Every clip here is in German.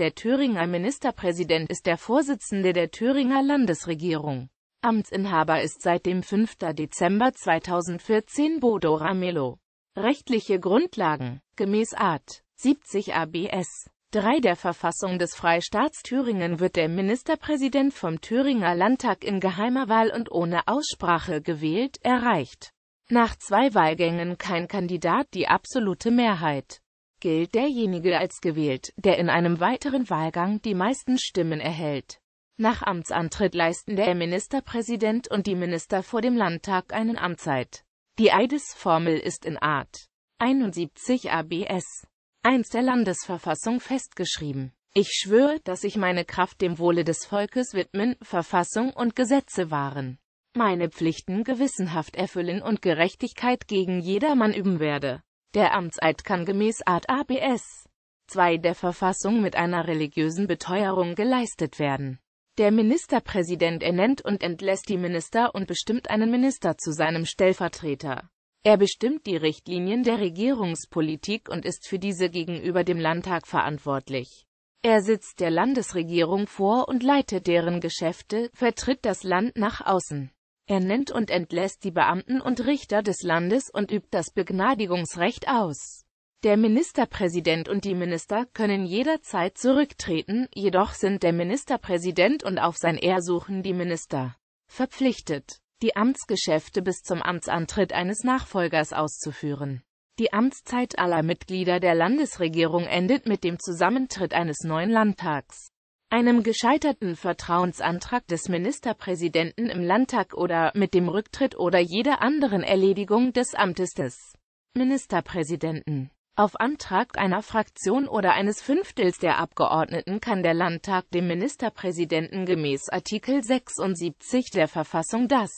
Der Thüringer Ministerpräsident ist der Vorsitzende der Thüringer Landesregierung. Amtsinhaber ist seit dem 5. Dezember 2014 Bodo Ramelow. Rechtliche Grundlagen Gemäß Art 70 ABS 3 der Verfassung des Freistaats Thüringen wird der Ministerpräsident vom Thüringer Landtag in geheimer Wahl und ohne Aussprache gewählt, erreicht nach zwei Wahlgängen kein Kandidat die absolute Mehrheit gilt derjenige als gewählt, der in einem weiteren Wahlgang die meisten Stimmen erhält. Nach Amtsantritt leisten der Ministerpräsident und die Minister vor dem Landtag einen Amtseid. Die Eidesformel ist in Art 71 ABS 1 der Landesverfassung festgeschrieben. Ich schwöre, dass ich meine Kraft dem Wohle des Volkes widmen, Verfassung und Gesetze wahren, meine Pflichten gewissenhaft erfüllen und Gerechtigkeit gegen jedermann üben werde. Der Amtseid kann gemäß Art ABS 2 der Verfassung mit einer religiösen Beteuerung geleistet werden. Der Ministerpräsident ernennt und entlässt die Minister und bestimmt einen Minister zu seinem Stellvertreter. Er bestimmt die Richtlinien der Regierungspolitik und ist für diese gegenüber dem Landtag verantwortlich. Er sitzt der Landesregierung vor und leitet deren Geschäfte, vertritt das Land nach außen. Er nennt und entlässt die Beamten und Richter des Landes und übt das Begnadigungsrecht aus. Der Ministerpräsident und die Minister können jederzeit zurücktreten, jedoch sind der Ministerpräsident und auf sein Ersuchen die Minister verpflichtet, die Amtsgeschäfte bis zum Amtsantritt eines Nachfolgers auszuführen. Die Amtszeit aller Mitglieder der Landesregierung endet mit dem Zusammentritt eines neuen Landtags einem gescheiterten Vertrauensantrag des Ministerpräsidenten im Landtag oder mit dem Rücktritt oder jeder anderen Erledigung des Amtes des Ministerpräsidenten. Auf Antrag einer Fraktion oder eines Fünftels der Abgeordneten kann der Landtag dem Ministerpräsidenten gemäß Artikel 76 der Verfassung das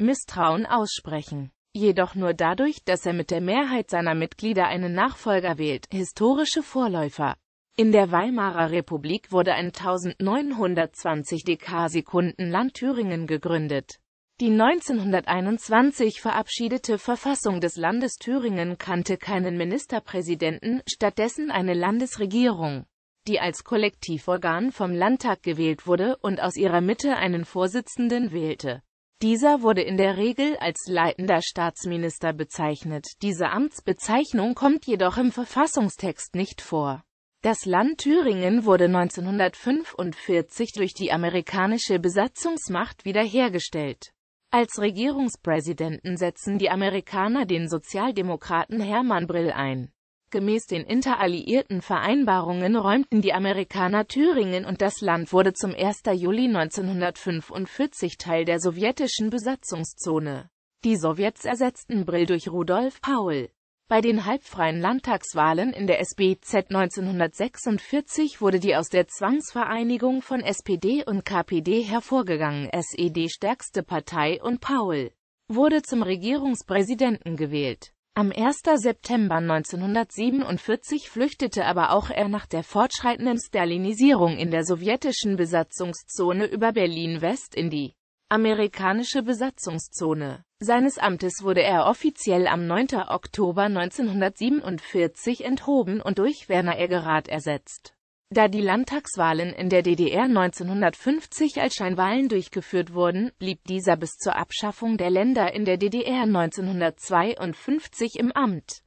Misstrauen aussprechen. Jedoch nur dadurch, dass er mit der Mehrheit seiner Mitglieder einen Nachfolger wählt. Historische Vorläufer in der Weimarer Republik wurde ein 1920 Dekasekunden-Land Thüringen gegründet. Die 1921 verabschiedete Verfassung des Landes Thüringen kannte keinen Ministerpräsidenten, stattdessen eine Landesregierung, die als Kollektivorgan vom Landtag gewählt wurde und aus ihrer Mitte einen Vorsitzenden wählte. Dieser wurde in der Regel als leitender Staatsminister bezeichnet, diese Amtsbezeichnung kommt jedoch im Verfassungstext nicht vor. Das Land Thüringen wurde 1945 durch die amerikanische Besatzungsmacht wiederhergestellt. Als Regierungspräsidenten setzen die Amerikaner den Sozialdemokraten Hermann Brill ein. Gemäß den interalliierten Vereinbarungen räumten die Amerikaner Thüringen und das Land wurde zum 1. Juli 1945 Teil der sowjetischen Besatzungszone. Die Sowjets ersetzten Brill durch Rudolf Paul. Bei den halbfreien Landtagswahlen in der SBZ 1946 wurde die aus der Zwangsvereinigung von SPD und KPD hervorgegangen SED stärkste Partei und Paul wurde zum Regierungspräsidenten gewählt. Am 1. September 1947 flüchtete aber auch er nach der fortschreitenden Stalinisierung in der sowjetischen Besatzungszone über Berlin-West in die amerikanische Besatzungszone. Seines Amtes wurde er offiziell am 9. Oktober 1947 enthoben und durch Werner Egerath ersetzt. Da die Landtagswahlen in der DDR 1950 als Scheinwahlen durchgeführt wurden, blieb dieser bis zur Abschaffung der Länder in der DDR 1952 im Amt.